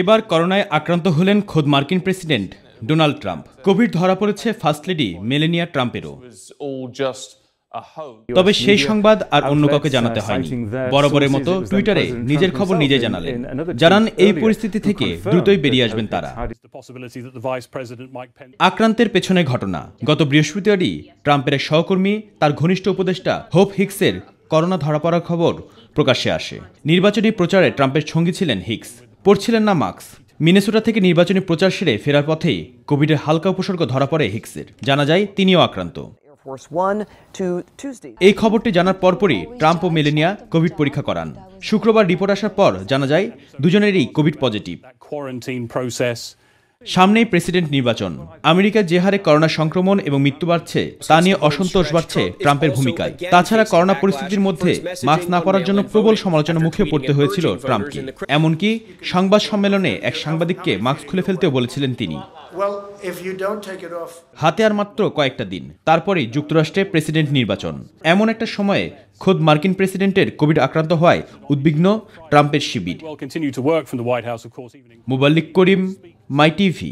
এবার করোনায় আক্রান্ত হলেন খোদ মার্কিন প্রেসিডেন্ট ডোনাল্ড ট্রাম্প কোভিড ধরা পড়েছে ফার্স্ট লেডি মেলেনিয়া ট্রাম্পেরও তবে সেই সংবাদ আর অন্য কাউকে জানাতে হয়নি বরাবরের মতো টুইটারে নিজের খবর নিজে জানালেন জানান এই পরিস্থিতি থেকে দ্রুতই বেরিয়ে আসবেন তারা আক্রান্তের পেছনে ঘটনা গত বৃহস্পতিবারই ট্রাম্পের সহকর্মী তার ঘনিষ্ঠ উপদেষ্টা হোপ হিক্সের করোনা ধরা পড়ার খবর প্রকাশ্যে আসে নির্বাচনী প্রচারে ট্রাম্পের সঙ্গী ছিলেন হিক্স পড়ছিলেন না মাস্ক মিনেসোটা থেকে নির্বাচনী প্রচার সেরে ফেরার পথেই কোভিডের হালকা উপসর্গ ধরা পড়ে হিক্সের জানা যায় তিনিও আক্রান্ত এই খবরটি জানার পরপরই ট্রাম্প ও মেলেনিয়া কোভিড পরীক্ষা করান শুক্রবার রিপোর্ট আসার পর জানা যায় দুজনেরই কোভিড পজিটিভ সামনেই প্রেসিডেন্ট নির্বাচন আমেরিকায় যে হারে করোনা সংক্রমণ এবং মৃত্যু বাড়ছে তা নিয়ে অসন্তোষ বাড়ছে ট্রাম্পের ভূমিকায় তাছাড়া করোনা পরিস্থিতির মধ্যে মাস্ক না করার জন্য প্রবল সমালোচনা মুখে পড়তে হয়েছিল ট্রাম্পকে এমনকি সংবাদ সম্মেলনে এক সাংবাদিককে মাস্ক খুলে ফেলতেও বলেছিলেন তিনি হাতে আর মাত্র কয়েকটা দিন তারপরেই যুক্তরাষ্ট্রে প্রেসিডেন্ট নির্বাচন এমন একটা সময়ে খোদ মার্কিন প্রেসিডেন্টের কোভিড আক্রান্ত হওয়ায় উদ্বিগ্ন ট্রাম্পের শিবির মুবাল্লিক করিম মাই টিভি